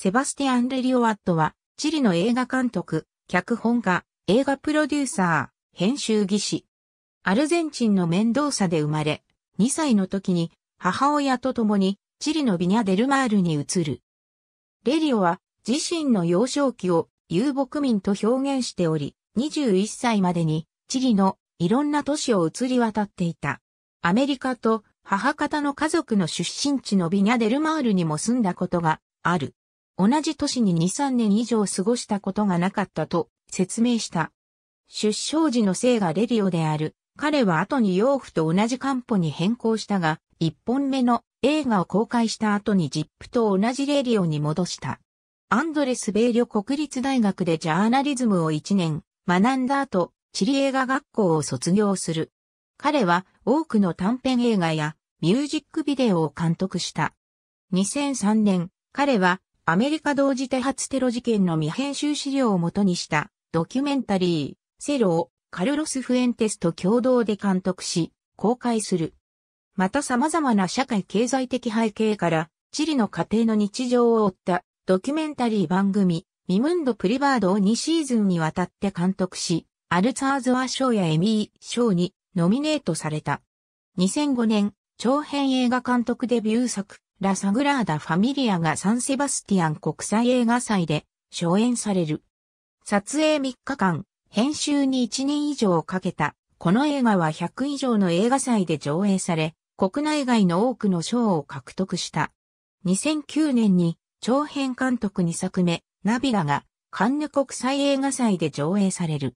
セバスティアン・レリオワットは、チリの映画監督、脚本家、映画プロデューサー、編集技師。アルゼンチンの面倒さで生まれ、2歳の時に母親と共にチリのビニャ・デルマールに移る。レリオは自身の幼少期を遊牧民と表現しており、21歳までにチリのいろんな都市を移り渡っていた。アメリカと母方の家族の出身地のビニャ・デルマールにも住んだことがある。同じ年に2、3年以上過ごしたことがなかったと説明した。出生時の姓がレリオである。彼は後に養父と同じ漢方に変更したが、1本目の映画を公開した後にジップと同じレリオに戻した。アンドレス・ベイリョ国立大学でジャーナリズムを1年学んだ後、チリ映画学校を卒業する。彼は多くの短編映画やミュージックビデオを監督した。2003年、彼はアメリカ同時多発テロ事件の未編集資料をもとにしたドキュメンタリー、セロをカルロス・フエンテスと共同で監督し、公開する。また様々な社会経済的背景からチリの家庭の日常を追ったドキュメンタリー番組、ミムンド・プリバードを2シーズンにわたって監督し、アルツァーズワ賞やエミー賞にノミネートされた。2005年、長編映画監督デビュー作、ラ・サグラーダ・ファミリアがサンセバスティアン国際映画祭で上演される。撮影3日間、編集に1年以上かけた、この映画は100以上の映画祭で上映され、国内外の多くの賞を獲得した。2009年に長編監督2作目、ナビラがカンヌ国際映画祭で上映される。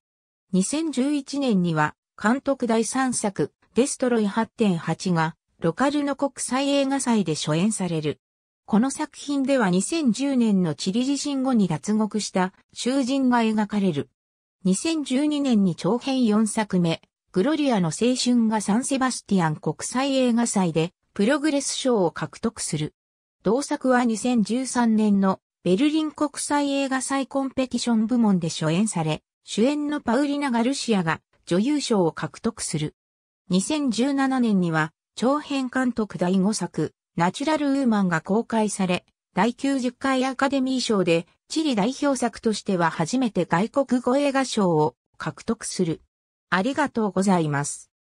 2011年には監督第3作、デストロイ8.8がロカルノ国際映画祭で初演される。この作品では2010年のチリ地震後に脱獄した囚人が描かれる。2012年に長編4作目、グロリアの青春がサンセバスティアン国際映画祭でプログレス賞を獲得する。同作は2013年のベルリン国際映画祭コンペティション部門で初演され、主演のパウリナ・ガルシアが女優賞を獲得する。2017年には長編監督第5作、ナチュラルウーマンが公開され、第90回アカデミー賞で、チリ代表作としては初めて外国語映画賞を獲得する。ありがとうございます。